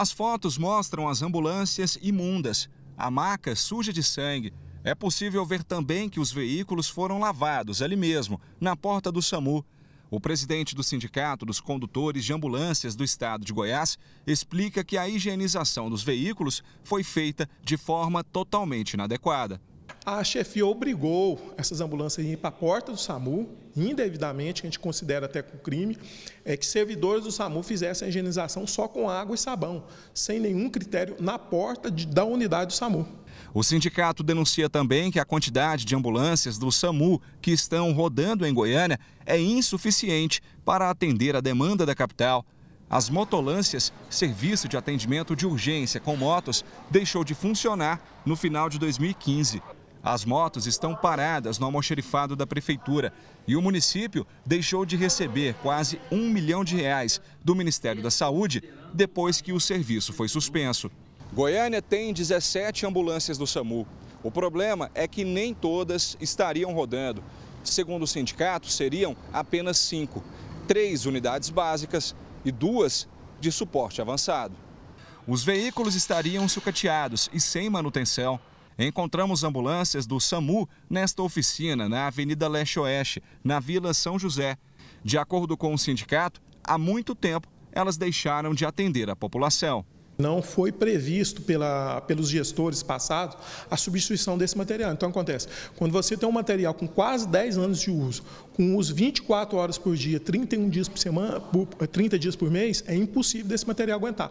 As fotos mostram as ambulâncias imundas, a maca suja de sangue. É possível ver também que os veículos foram lavados ali mesmo, na porta do SAMU. O presidente do Sindicato dos Condutores de Ambulâncias do Estado de Goiás explica que a higienização dos veículos foi feita de forma totalmente inadequada a chefia obrigou essas ambulâncias a ir para a porta do SAMU, indevidamente, que a gente considera até com crime, é que servidores do SAMU fizessem a higienização só com água e sabão, sem nenhum critério, na porta de, da unidade do SAMU. O sindicato denuncia também que a quantidade de ambulâncias do SAMU que estão rodando em Goiânia é insuficiente para atender a demanda da capital. As motolâncias, serviço de atendimento de urgência com motos, deixou de funcionar no final de 2015. As motos estão paradas no almoxerifado da prefeitura e o município deixou de receber quase um milhão de reais do Ministério da Saúde depois que o serviço foi suspenso. Goiânia tem 17 ambulâncias do SAMU. O problema é que nem todas estariam rodando. Segundo o sindicato, seriam apenas cinco: três unidades básicas e duas de suporte avançado. Os veículos estariam sucateados e sem manutenção. Encontramos ambulâncias do SAMU nesta oficina, na Avenida Leste-Oeste, na Vila São José. De acordo com o sindicato, há muito tempo elas deixaram de atender a população. Não foi previsto pela, pelos gestores passados a substituição desse material. Então acontece, quando você tem um material com quase 10 anos de uso, com uso 24 horas por dia, 31 dias por semana, 30 dias por mês, é impossível desse material aguentar.